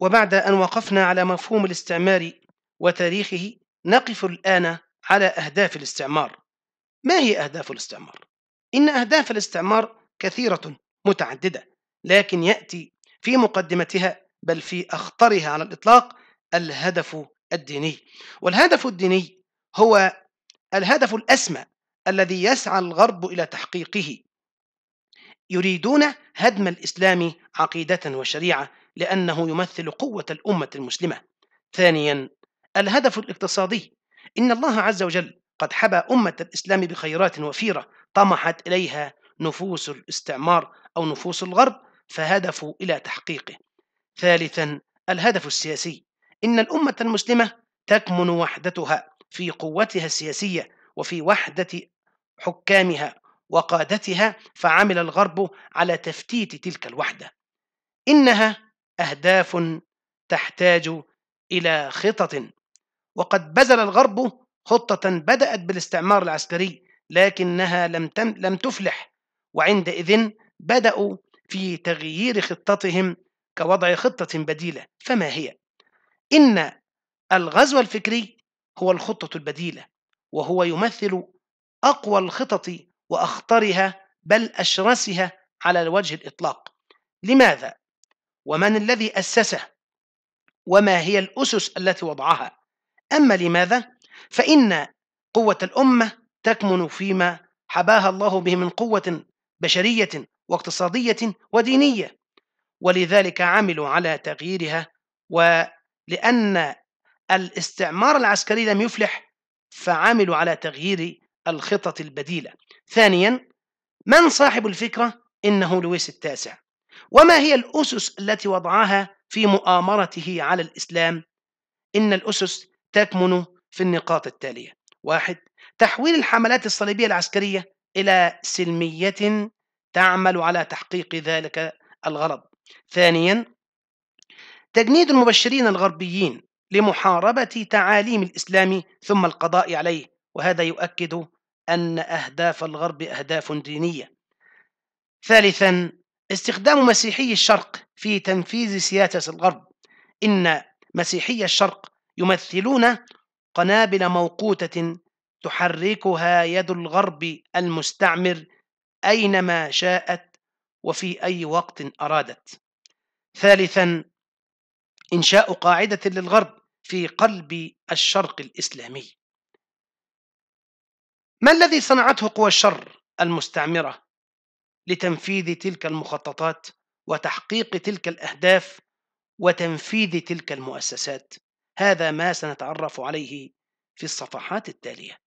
وبعد أن وقفنا على مفهوم الاستعمار وتاريخه نقف الآن على أهداف الاستعمار ما هي أهداف الاستعمار؟ إن أهداف الاستعمار كثيرة متعددة لكن يأتي في مقدمتها بل في أخطرها على الإطلاق الهدف الديني والهدف الديني هو الهدف الأسمى الذي يسعى الغرب إلى تحقيقه يريدون هدم الإسلام عقيدة وشريعة لأنه يمثل قوة الأمة المسلمة. ثانيا الهدف الاقتصادي إن الله عز وجل قد حبى أمة الإسلام بخيرات وفيرة طمحت إليها نفوس الاستعمار أو نفوس الغرب فهدفوا إلى تحقيقه. ثالثا الهدف السياسي إن الأمة المسلمة تكمن وحدتها في قوتها السياسية وفي وحدة حكامها وقادتها فعمل الغرب على تفتيت تلك الوحدة إنها أهداف تحتاج إلى خطط وقد بذل الغرب خطة بدأت بالاستعمار العسكري لكنها لم, تم لم تفلح وعندئذ بدأوا في تغيير خطتهم كوضع خطة بديلة فما هي؟ إن الغزو الفكري هو الخطة البديلة وهو يمثل أقوى الخطط وأخطرها بل أشرسها على وجه الإطلاق لماذا؟ ومن الذي أسسه وما هي الأسس التي وضعها أما لماذا فإن قوة الأمة تكمن فيما حباها الله به من قوة بشرية واقتصادية ودينية ولذلك عملوا على تغييرها ولأن الاستعمار العسكري لم يفلح فعملوا على تغيير الخطط البديلة ثانيا من صاحب الفكرة؟ إنه لويس التاسع وما هي الأسس التي وضعها في مؤامرته على الإسلام؟ إن الأسس تكمن في النقاط التالية واحد تحويل الحملات الصليبية العسكرية إلى سلمية تعمل على تحقيق ذلك الغرض ثانيا تجنيد المبشرين الغربيين لمحاربة تعاليم الإسلام ثم القضاء عليه وهذا يؤكد أن أهداف الغرب أهداف دينية ثالثا استخدام مسيحي الشرق في تنفيذ سياسة الغرب إن مسيحي الشرق يمثلون قنابل موقوتة تحركها يد الغرب المستعمر أينما شاءت وفي أي وقت أرادت. ثالثا إنشاء قاعدة للغرب في قلب الشرق الإسلامي. ما الذي صنعته قوى الشر المستعمرة لتنفيذ تلك المخططات وتحقيق تلك الاهداف وتنفيذ تلك المؤسسات هذا ما سنتعرف عليه في الصفحات التاليه